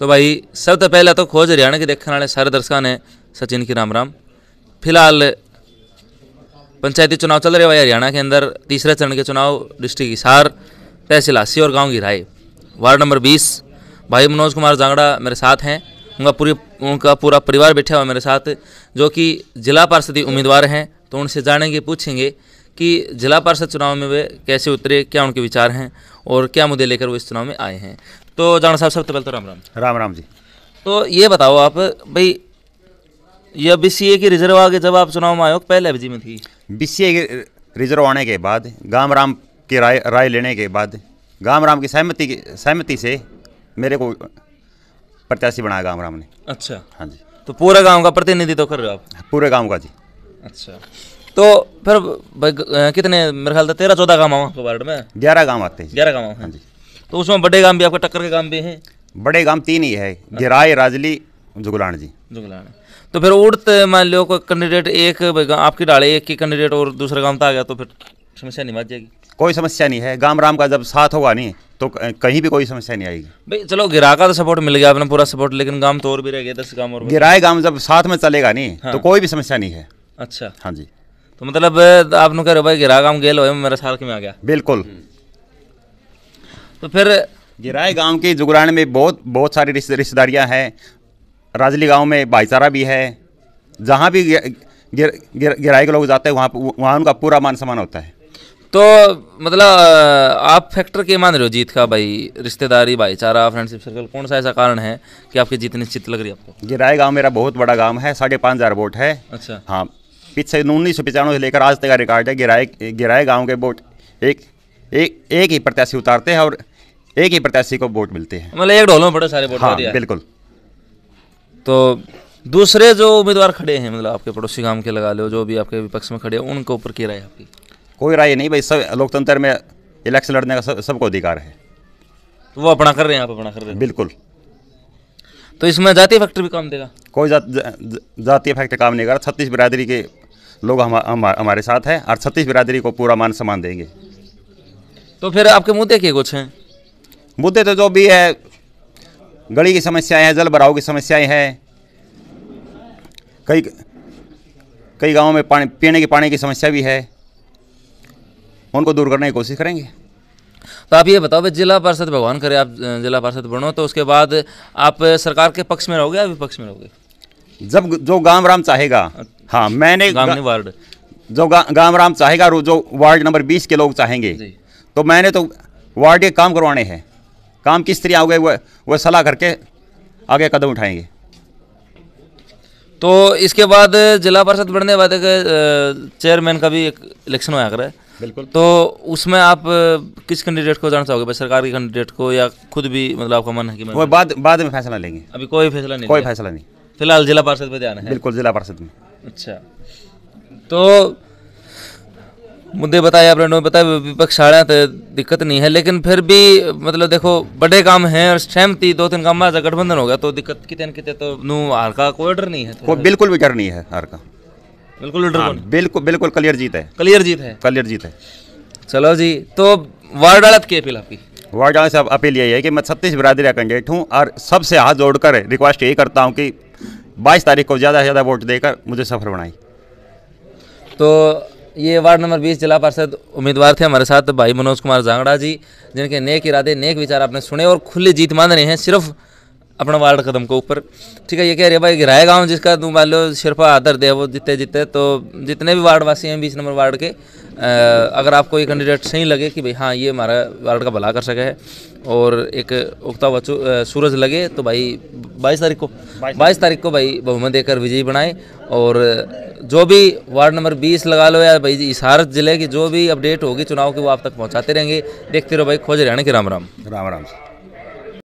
तो भाई सब तो पहला तो खोज हरियाणा के देखने वाले सारे दर्शकों ने सचिन की राम राम फिलहाल पंचायती चुनाव चल रहे भाई हरियाणा के अंदर तीसरे चरण के चुनाव डिस्ट्रिक्ट हिसार तहसील हासी और गाँव की राय वार्ड नंबर बीस भाई मनोज कुमार जांगड़ा मेरे साथ हैं उनका पूरी उनका पूरा परिवार बैठा हुआ मेरे साथ जो कि जिला पार्षद उम्मीदवार हैं तो उनसे जानेंगे पूछेंगे कि जिला पार्षद चुनाव में वे कैसे उतरे क्या उनके विचार हैं और क्या मुद्दे लेकर वो इस चुनाव में आए हैं तो जाना साहब सबसे पहले तो राम राम राम राम जी तो ये बताओ आप भाई यह बी सी ए की रिजर्व आगे जब आप चुनाव में आयोग पहले अवधि में थी बी सी ए के रिजर्व आने के बाद गाम राम की राय राय लेने के बाद गाम राम की सहमति सहमति से मेरे को प्रत्याशी बनाया गांव राम ने अच्छा हाँ जी तो पूरे गांव का प्रतिनिधित्व तो कर रहे हो आप पूरे गांव का जी अच्छा तो फिर कितने मेरे ख्याल तेरह चौदह गाँव वार्ड में ग्यारह गाँव आते हैं ग्यारह गाँव हाँ जी तो उसमें बड़े गांव भी आपका टक्कर के गांव भी हैं बड़े गांव तीन ही है गिराए राजली जुगलान जी जुगलान तो फिर उड़ते मान लो कोई कैंडिडेट एक आपकी डाले एक ही कैंडिडेट और दूसरे गांव तक तो आ गया तो फिर समस्या नहीं मच जाएगी कोई समस्या नहीं है गांव राम का जब साथ होगा नहीं तो कहीं भी कोई समस्या नहीं आएगी भाई चलो गिरा का तो सपोर्ट मिल गया अपना पूरा सपोर्ट लेकिन गांव तो और भी रह गया दस गांव और गिराए गांव जब साथ में चलेगा नहीं तो हाँ। कोई भी समस्या नहीं है अच्छा हाँ जी तो मतलब आप कह रहे हो भाई गिरा गांव गेल हो मेरा साल के में आ गया बिल्कुल तो फिर गिराए गांव के जुगराण में बहुत बहुत सारी रिश्तेदारियां हैं राजली गांव में भाईचारा भी है जहां भी गिर, गिर, गिराए के लोग जाते हैं वहाँ वहाँ उनका पूरा मान सम्मान होता है तो मतलब आप फैक्टर के मान रहे हो जीत का भाई रिश्तेदारी भाईचारा फ्रेंडशिप सर्कल कौन सा ऐसा कारण है कि आपकी जीत निश्चित लग रही है आपको गिराए गाँव मेरा बहुत बड़ा गाँव है साढ़े पाँच हज़ार वोट है अच्छा हाँ पिछले उन्नीस सौ पचानवे से लेकर आज तक का रिकॉर्ड है गिराए गिराए गाँव के वोट एक एक एक ही प्रत्याशी उतारते हैं और एक ही प्रत्याशी को वोट मिलते हैं मतलब एक ढोल में बड़े सारे वोट हाँ, बिल्कुल तो दूसरे जो उम्मीदवार खड़े हैं मतलब आपके पड़ोसी गांव के लगा लो जो भी आपके विपक्ष में खड़े हैं उनके ऊपर की राय आपकी कोई राय नहीं भाई सब लोकतंत्र में इलेक्शन लड़ने का सबको सब अधिकार है तो वो अपना कर रहे हैं आप अपना कर रहे हैं बिल्कुल तो इसमें जातीय फैक्टर भी काम देगा कोई जातीय फैक्टर काम नहीं कर रहा छत्तीस बिरादरी के लोग हम, हमारे साथ हैं और छत्तीस बिरादरी को पूरा मान सम्मान देंगे तो फिर आपके मुद्दे के कुछ हैं मुद्दे तो जो भी है गली की समस्याएं हैं जल भराव की समस्याएं हैं कई कई गांवों में पानी पीने के पानी की समस्या भी है उनको दूर करने की कोशिश करेंगे तो आप ये बताओ भाई जिला पार्षद भगवान करे आप जिला पार्षद बनो तो उसके बाद आप सरकार के पक्ष में रहोगे या विपक्ष में रहोगे जब जो गांव राम चाहेगा अच्छा, हाँ मैंने गांव वार्ड जो गा, गांव राम चाहेगा जो वार्ड नंबर बीस के लोग चाहेंगे तो मैंने तो वार्ड के काम करवाने हैं काम किस तरह आओगे वो वो सलाह करके आगे कदम उठाएंगे तो इसके बाद जिला परिषद बढ़ने वाले के चेयरमैन का भी एक इलेक्शन हुआ कर बिल्कुल तो उसमें आप किस कैंडिडेट को जाना चाहोगे सरकार के कैंडिडेट को या खुद भी मतलब आपका मन है कि वो बाद बाद में फैसला लेंगे अभी कोई फैसला नहीं कोई फैसला नहीं फिलहाल जिला परिषद पर ध्यान है बिल्कुल जिला परिषद में अच्छा तो मुद्दे बताए आप ने बताया विपक्ष आ रहे तो दिक्कत नहीं है लेकिन फिर भी मतलब देखो बड़े काम हैं और सहमति दो तीन काम में गठबंधन हो गया तो दिक्कत कितने न कितने तो नू हार का कोई डर नहीं है तो कोई बिल्कुल भी डर नहीं है हार का बिल्कुल डर हाँ, बिल्कुल बिल्कुल क्लियर जीत है क्लियर जीत है क्लियर जीत है चलो जी तो वार्ड अदालत की अपील आपकी वार्ड अदालत साहब अपील यही है कि मैं छत्तीस बिरादरी का कैंडिडेट हूँ और सबसे हाथ जोड़कर रिक्वेस्ट यही करता हूँ कि बाईस तारीख को ज़्यादा से ज़्यादा वोट देकर मुझे सफर बनाई तो ये वार्ड नंबर 20 जिला पार्षद उम्मीदवार थे हमारे साथ भाई मनोज कुमार जांगड़ा जी जिनके नेक इरादे नेक विचार आपने सुने और खुले जीत मान रहे हैं सिर्फ अपना वार्ड कदम को ऊपर ठीक है ये कह रहे भाई गिराए गाँव जिसका तुम मान लो सिर्फ आदर दे वो जीते जीते तो जितने भी वार्डवासी हैं बीस नंबर वार्ड के अगर आपको ये कैंडिडेट सही लगे कि भाई हाँ ये हमारा वार्ड का भला कर सके है और एक उगता हुआ सूरज लगे तो भाई बाईस तारीख को बाईस तारीख को भाई बहुमत देकर विजयी बनाए और जो भी वार्ड नंबर 20 लगा लो या भाई इशारत जिले की जो भी अपडेट होगी चुनाव की वो आप तक पहुंचाते रहेंगे देखते रहो भाई खोज हैं के राम राम राम राम